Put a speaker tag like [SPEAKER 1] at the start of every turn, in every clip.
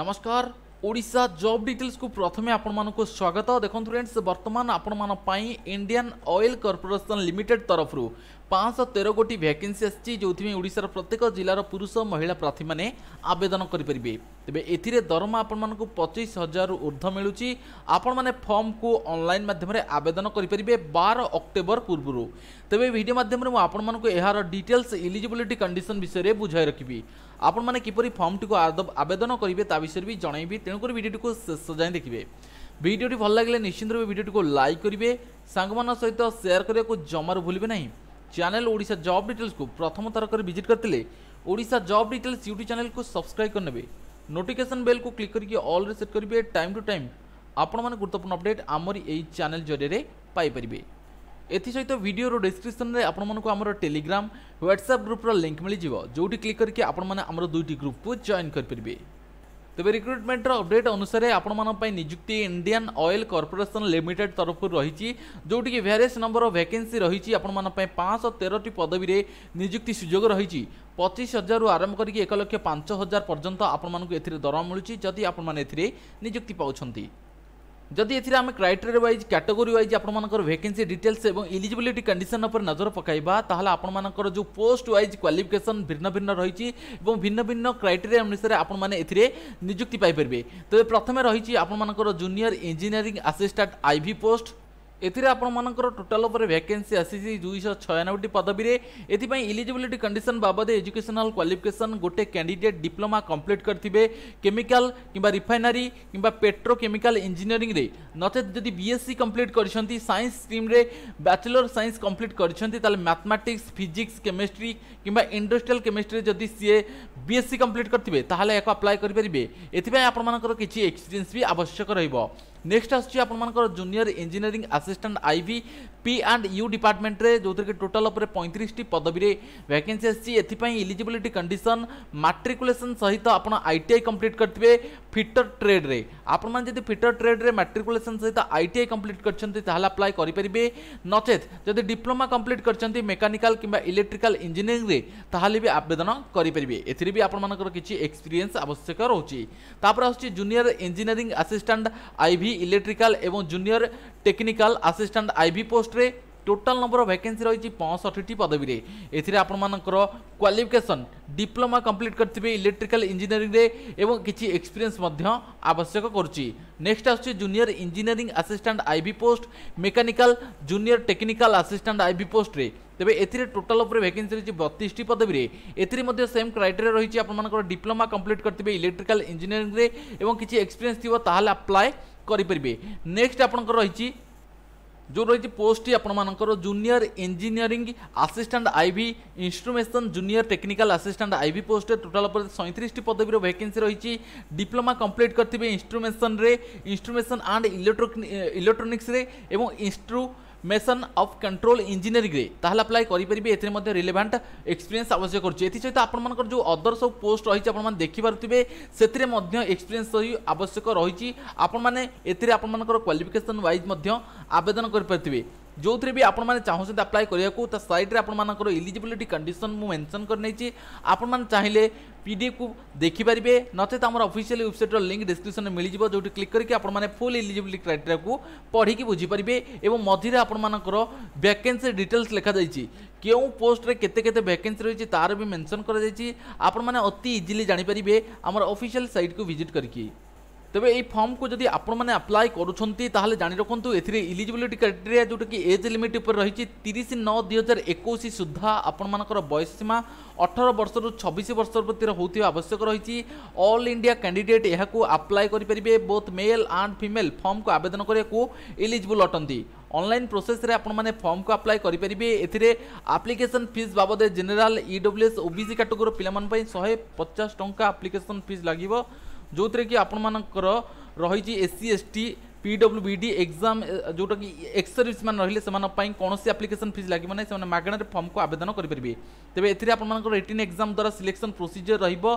[SPEAKER 1] নমস্কার ওড়িশা জব ডিটেলসକୁ ପ୍ରଥମେ ଆପଣମାନଙ୍କୁ ସ୍ୱାଗତ ଦେଖନ୍ତୁ ଫ୍ରେଣ୍ଡସ୍ ବର୍ତ୍ତମାନ ଆପଣମାନଙ୍କ ପାଇଁ ଇଣ୍ଡିଆନ୍ ଅଏଲ୍ କର୍ପୋରେସନ୍ ଲିମିଟେଡ୍ ତରଫରୁ পাঁচশହ ତେର ଗୋଟି ଭ୍ୟାକେନ୍ସି ଆସିଛି ଯେଉଁଥିପାଇଁ ଓଡ଼ିଶାର ପ୍ରତ୍ୟେକ ଜିଲ୍ଲାର ପୁରୁଷ ମହିଳା ପ୍ରାର୍ଥୀମାନେ ଆବେଦନ କରିପାରିବେ ତେବେ ଏଥିରେ ଦରମା ଆପଣମାନଙ୍କୁ ପଚିଶ ହଜାରରୁ ଉର୍ଦ୍ଧ୍ୱ ମିଳୁଛି ଆପଣମାନେ ଫର୍ମକୁ ଅନଲାଇନ୍ ମାଧ୍ୟମରେ ଆବେଦନ କରିପାରିବେ ବାର ଅକ୍ଟୋବର ପୂର୍ବରୁ ତେବେ ଭିଡ଼ିଓ ମାଧ୍ୟମରେ ମୁଁ ଆପଣମାନଙ୍କୁ ଏହାର ଡିଟେଲ୍ସ ଇଲିଜିବିଲିଟି କଣ୍ଡିସନ୍ ବିଷୟରେ ବୁଝାଇ ରଖିବି ଆପଣମାନେ କିପରି ଫର୍ମଟିକୁ ଆବେଦନ କରିବେ ତା ବିଷୟରେ ବି ଜଣାଇବି ତେଣୁକରି ଭିଡ଼ିଓଟିକୁ ଶେଷ ଯାଏଁ ଦେଖିବେ ভিডিওটি ভাল লাগলে নিশ্চিন্ত রূপে ভিডিওটিকে লাইক করবে সাংমান সহ সেয়ার করা জমার ভুলবে না चैनल ओडा जॉब डिटेल्स को प्रथम थरकर भिजिट करते ओडा जॉब डिटेल्स यूट्यूब चैनल को सब्सक्राइब करने नोटिकेसन बेल को क्लिक करके अल्रे सेट करेंगे टाइम टू टाइम आपण मैंने गुरुत्वपूर्ण अपडेट आमरी यही चैनल जरिए पाइपर एसहित भिडर डेस्क्रिप्सन में मूँ टेलीग्राम ह्वाट्सअप ग्रुप्र लिंक मिल जाव जो क्लिक करके आपण दुईट ग्रुप को जॉन करेंगे ତେବେ ରିକ୍ରୁଟମେଣ୍ଟର ଅପଡେଟ୍ ଅନୁସାରେ ଆପଣମାନଙ୍କ ପାଇଁ ନିଯୁକ୍ତି ଇଣ୍ଡିଆନ୍ ଅଏଲ୍ କର୍ପୋରେସନ୍ ଲିମିଟେଡ୍ ତରଫରୁ ରହିଛି ଯେଉଁଠିକି ଭ୍ୟାରିୟସ୍ ନମ୍ବର ଅଫ୍ ଭ୍ୟାକେନ୍ସି ରହିଛି ଆପଣମାନଙ୍କ ପାଇଁ ପାଞ୍ଚଶହ ତେରଟି ପଦବୀରେ ନିଯୁକ୍ତି ସୁଯୋଗ ରହିଛି ପଚିଶ ହଜାରରୁ ଆରମ୍ଭ କରିକି ଏକ ଲକ୍ଷ ପାଞ୍ଚ ହଜାର ପର୍ଯ୍ୟନ୍ତ ଆପଣମାନଙ୍କୁ ଏଥିରେ ଦରମା ମିଳୁଛି ଯଦି ଆପଣମାନେ ଏଥିରେ ନିଯୁକ୍ତି ପାଉଛନ୍ତି ଯଦି ଏଥିରେ ଆମେ କ୍ରାଇଟେରିଆ ୱାଇଜ୍ କ୍ୟାଟେଗୋରୀ ୱାଇଜ୍ ଆପଣମାନଙ୍କର ଭେକେନ୍ସି ଡିଟେଲ୍ସ ଏବଂ ଇଲିଜିବିଲିଟି କଣ୍ଡିସନ୍ ଉପରେ ନଜର ପକାଇବା ତାହେଲେ ଆପଣମାନଙ୍କର ଯେଉଁ ପୋଷ୍ଟ ୱାଇଜ୍ କ୍ୱାଲିଫିକେସନ୍ ଭିନ୍ନ ଭିନ୍ନ ରହିଛି ଏବଂ ଭିନ୍ନ ଭିନ୍ନ କ୍ରାଇଟେରିଆ ଅନୁସାରେ ଆପଣମାନେ ଏଥିରେ ନିଯୁକ୍ତି ପାଇପାରିବେ ତେବେ ପ୍ରଥମେ ରହିଛି ଆପଣମାନଙ୍କର junior engineering assistant IV post ଏଥିରେ ଆପଣମାନଙ୍କର ଟୋଟାଲ୍ ଉପରେ ଭ୍ୟାକେନ୍ସି ଆସିଛି ଦୁଇଶହ ଛୟାନବେଟି ପଦବୀରେ ଏଥିପାଇଁ ଇଲିଜିବିଲିଟି କଣ୍ଡିସନ୍ ବାବଦ ଏଜୁକେସନାଲ୍ କ୍ୱାଲିଫିକେସନ୍ ଗୋଟେ କ୍ୟାଣ୍ଡିଡେଟ୍ ଡିପ୍ଲୋମା କମ୍ପ୍ଲିଟ୍ କରିଥିବେ କେମିକାଲ କିମ୍ବା ରିଫାଇନାରୀ କିମ୍ବା ପେଟ୍ରୋକେମିକାଲ ଇଞ୍ଜିନିୟରିଂରେ ନଚେତ୍ ଯଦି ବିଏସ୍ସି କମ୍ପ୍ଲିଟ୍ କରିଛନ୍ତି ସାଇନ୍ସ ଷ୍ଟ୍ରିମ୍ରେ ବ୍ୟାଚଲର ସାଇନ୍ସ କମ୍ପ୍ଲିଟ୍ କରିଛନ୍ତି ତାହେଲେ ମ୍ୟାଥମେଟିକ୍ସ ଫିଜିକ୍ସ କେମିଷ୍ଟ୍ରି କିମ୍ବା ଇଣ୍ଡଷ୍ଟ୍ରିଆଲ କେମିଷ୍ଟ୍ରିରେ ଯଦି ସିଏ ବିଏସ୍ସି କମ୍ପ୍ଲିଟ୍ କରିଥିବେ ତାହେଲେ ଏହାକୁ ଆପ୍ଲାଏ କରିପାରିବେ ଏଥିପାଇଁ ଆପଣମାନଙ୍କର କିଛି ଏକ୍ସପିରିଏନ୍ସ ବି ଆବଶ୍ୟକ ରହିବ নেক্সট আসছে ଆପଣମାନଙ୍କର junior engineering assistant IV P and U ডিপার্টমেন্টে যেতে টোটাল উপরে পঁয়ত্রিশটি পদবীরে ভ্যাকেন্সি আসছে এথিপাই ইলিজিবিলিটি কন্ডিশন মাট্রিকুলেসন সহিত আপনার আইটিআই কমপ্লিট করতে ফিটর ট্রেড্রে আপনার যদি ফিটর ট্রেড্রে মাট্রিকুলেসন সহিত আইটিআই কমপ্লিট করছেন তাহলে আপ্লাই করে নচেত যদি ডিপ্লোমা কমপ্লিট করছেন মেকানিকাল কিংবা ইলেকট্রিকাল ইঞ্জিনিয়ারিংরে তাহলে বি আবেদন করে এতে বি আপনার কিছু এক্সপিরিয়েন্স আবশ্যক রয়েছে তাপরে আসছে junior engineering assistant IV electrical এবং junior technical assistant IV post পোস্টে টোটাল নম্বর অফ ভ্যাকেন্সি রয়েছে পঁয়ষঠিটি পদবীরে এতে আপনার কোয়ালিফিকেসন ডিপ্লোমা কমপ্লিট করতে ইলেকট্রিকাল ইঞ্জিনিয়ারিংরে এবং কিছু এক্সপিরিয়েন্স আবশ্যক করছি নেক্সট আসছে junior engineering assistant IV post mechanical junior technical assistant IV পোস্টরে তবে এতে টোটাল উপরে ভ্যাকেন্সি রয়েছে বত্রিশটি পদবীরে এতে সেম ক্রাইটেরিয়া রয়েছে আপনার ডিপ্লোমা কমপ্লিট করতে ইলেকট্রিকাল ইঞ্জিনিয়ারিংরে এবং কিছু এক্সপিরিয়েন্স থাকলে আপ্লায় করে নেক্সট আপনার রয়েছে ଯେଉଁ ରହିଛି ପୋଷ୍ଟଟି ଆପଣମାନଙ୍କର junior engineering assistant IV instrumentation junior technical assistant IV ପୋଷ୍ଟରେ ଟୋଟାଲ ଉପରେ ସଇଁତିରିଶଟି ପଦବୀର ଭେକେନ୍ସି ରହିଛି ଡିପ୍ଲୋମା କମ୍ପ୍ଲିଟ୍ କରିଥିବେ ଇନ୍ଷ୍ଟ୍ରୁମେସନ୍ରେ ଇନ୍ଷ୍ଟ୍ରୁମେସନ୍ ଆଣ୍ଡ ଇଲେକ୍ଟ୍ରୋନିକ୍ସରେ ଏବଂ ଇନ୍ଷ୍ଟ୍ରୁ মেসন অফ কন্ট্রোল ইঞ্জিনিয়রিংরে তাহলে আপ্লাই করে এতে মধ্যে রিলেভান্ট এক্সপিরিয়েন্স আবশ্যক করছে এসহ আপনার যে অদর সব পোস্ট রয়েছে আপনার দেখিপারে সেতরে মধ্যে এক্সপিরিয়েন্স আবশ্যক রয়েছে আপনার এতে আপনার কোয়ালিফিকেসন ওয়াইজ মধ্যে আবেদন করে পারে ଯେଉଁଥିରେ ବି ଆପଣମାନେ ଚାହୁଁଛନ୍ତି ଆପ୍ଲାଏ କରିବାକୁ ତା ସାଇଟ୍ରେ ଆପଣମାନଙ୍କର ଏଲିଜିବିଲିଟି କଣ୍ଡିସନ୍ ମୁଁ ମେନ୍ସନ୍ କରିନେଇଛି ଆପଣମାନେ ଚାହିଁଲେ ପିଡିଏଫ୍କୁ ଦେଖିପାରିବେ ନଚେତ୍ ଆମର ଅଫିସିଆଲ ୱେବସାଇଟ୍ର ଲିଙ୍କ୍ ଡିସ୍କ୍ରିପ୍ସନ୍ରେ ମିଳିଯିବ ଯେଉଁଠି କ୍ଲିକ୍ କରିକି ଆପଣମାନେ ଫୁଲ୍ ଏଲିଜିବିଲିଟି କ୍ରାଇଟେରିଆକୁ ପଢ଼ିକି ବୁଝିପାରିବେ ଏବଂ ମଝିରେ ଆପଣମାନଙ୍କର ଭ୍ୟାକେନ୍ସି ଡିଟେଲ୍ସ ଲେଖାଯାଇଛି କେଉଁ ପୋଷ୍ଟରେ କେତେ କେତେ ଭ୍ୟାକେନ୍ସି ରହିଛି ତା'ର ବି ମେନ୍ସନ୍ କରାଯାଇଛି ଆପଣମାନେ ଅତି ଇଜିଲି ଜାଣିପାରିବେ ଆମର ଅଫିସିଆଲ ସାଇଟ୍କୁ ଭିଜିଟ୍ କରିକି ତେବେ ଏହି ଫର୍ମକୁ ଯଦି ଆପଣମାନେ ଆପ୍ଲାଏ କରୁଛନ୍ତି ତାହେଲେ ଜାଣି ରଖନ୍ତୁ ଏଥିରେ ଇଲିଜିବିଲିଟି କ୍ରାଇଟେରିଆ ଯେଉଁଟାକି ଏଜ୍ ଲିମିଟ୍ ଉପରେ ରହିଛି ତିରିଶ ନଅ ଦୁଇ ହଜାର ଏକୋଇଶ ସୁଦ୍ଧା ଆପଣମାନଙ୍କର ବୟସ ସୀମା ଅଠର ବର୍ଷରୁ ଛବିଶ ବର୍ଷ ମଧ୍ୟରେ ହେଉଥିବା ଆବଶ୍ୟକ ରହିଛି ଅଲ୍ ଇଣ୍ଡିଆ କ୍ୟାଣ୍ଡିଡେଟ୍ ଏହାକୁ ଆପ୍ଲାଏ କରିପାରିବେ ବୋଥ୍ ମେଲ୍ ଆଣ୍ଡ ଫିମେଲ୍ ଫର୍ମକୁ ଆବେଦନ କରିବାକୁ ଇଲିଜିବୁଲ୍ ଅଟନ୍ତି অনলাইন প্রোসেসে আপনার ফর্মকে আপ্লাই করে পেয়ে এতে আপ্লিকেসন ফিজ বাবদে জেনেল ইডব্লুএস ওবিসি ক্যাটেগোরি পিলা শহে পচাশ টঙ্কা আপ্লিকেসন ফিজ লাগিব ᱡᱩᱛᱨᱮ কি আপন মান কৰ ৰহীজি A C S T P W B D exam যোটা কি এক্স সার্ভিস মান ৰহিলে সেমান পাই কোনসি এপ্লিকেচন ফিজ লাগি মানে সেমান মাগনাৰ ফৰ্ম কো আবেদন কৰি পৰিবে তebe এতিৰ আপন মানক ৰিটিন এক্সামৰ পৰা सिलेक्सन প্ৰোছিজাৰ ৰহিবো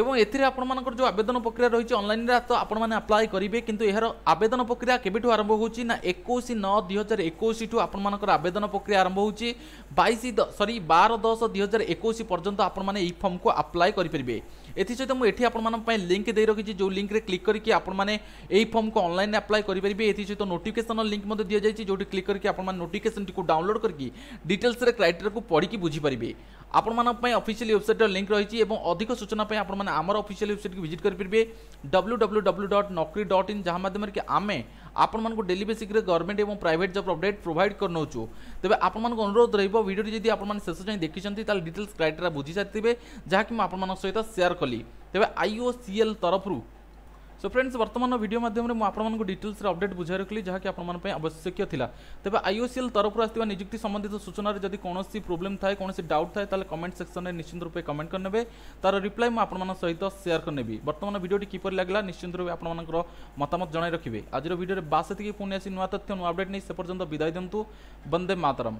[SPEAKER 1] এবং এতে আপনার যে আবেদন প্রক্রিয়া রয়েছে অনলাইনে তো আপনার আপ্লাই করবে কিন্তু এর আবেদন প্রক্রিয়া কেবেঠু আরম্ভ হচ্ছে না একুশ ন দুই হাজার একুশ ঠু আপনার আবেদন প্রক্রিয়া আরম্ভ হচ্ছে বাইশ সরি বার দশ দুই হাজার একুশ পর্যন্ত আপনার এই ফর্ম কু আপ্লাই করে এসে মু এটি আপনার লিঙ্ক দিয়ে রাখি যে লিঙ্ক ক্লিক করি আপনার এই ফর্ম কু অনলাইনে আপ্লাই করে এসে নোটিফিকেসন লিঙ্ক মধ্যে দিয়ে যাই যে ক্লিক করি আপনার নোটিফিকেসনটি ডাউনলোড করি ডিটেলসরে ক্রাইটেরিয়া পড়ি বুঝিপারে আপনার অফিসিয়াল ওয়েবসাইটর লিঙ্ক রয়েছে এবং অধিক সূচনা আপনার ଆପଣମାନେ ଆମର ଅଫିସିଆଲ୍ ୱେବସାଇଟ୍କୁ ଭିଜିଟ୍ କରିପାରିବେ ଡବ୍ଲ୍ୟୁ ଡବ୍ଲୁ ଡବ୍ଲ୍ୟୁ ଡଟ୍ ନକରି ଡଟ୍ ଇନ୍ ଯାହା ମାଧ୍ୟମରେ କି ଆମେ ଆପଣମାନଙ୍କୁ ଡେଲି ବେସିକ୍ରେ ଗଭର୍ଣ୍ଣମେଣ୍ଟ ଏବଂ ପ୍ରାଇଭେଟ୍ ଜବ୍ ଅପଡେଟ୍ ପ୍ରୋଭାଇଡ଼ କରିନେଉଛୁ ତେବେ ଆପଣମାନଙ୍କୁ ଅନୁରୋଧ ରହିବ ଭିଡ଼ିଓଟି ଯଦି ଆପଣମାନେ ଶେଷ ଯାଇ ଦେଖିଛନ୍ତି ତାହେଲେ ଡିଟେଲ୍ସ କ୍ରାଇଟେରିଆ ବୁଝିସାରିଥିବେ ଯାହାକି ମୁଁ ଆପଣମାନଙ୍କ ସହିତ ସେୟାର କଲି ତେବେ ଆଇଓସିଏଲ୍ ତରଫରୁ সো ফ্রেন্ডস বর্তমান ভিডিও মাধ্যমে মু আপনার ডিটেলসে অপডেট বুঝাই রাখলি যা কি আপনার আবশ্যক লা তবে আইওসিএল তরফ আসা নিযুক্তি সম্বন্ধিত সূচনার যদি কোণী প্রোবলেম থাকে কোণী ডাউট থাকে তাহলে কমেন্ট সেকশনে নিশ্চিত রূপে কমেন্ট করে তার রিপ্লাই মু আপনার সহিত সেয়ার করে বর্তমান ভিডিওটি কিপর লাগলা নিশ্চিত রূপে আপনার মতামত জনাই রাখবে আজর ভিডিওরে বাস এত পুঁ আসি নূয় তথ্য নূয় আপডেট নিয়ে সে পর্যন্ত বিদায় দিন্তু বন্দে মাতরম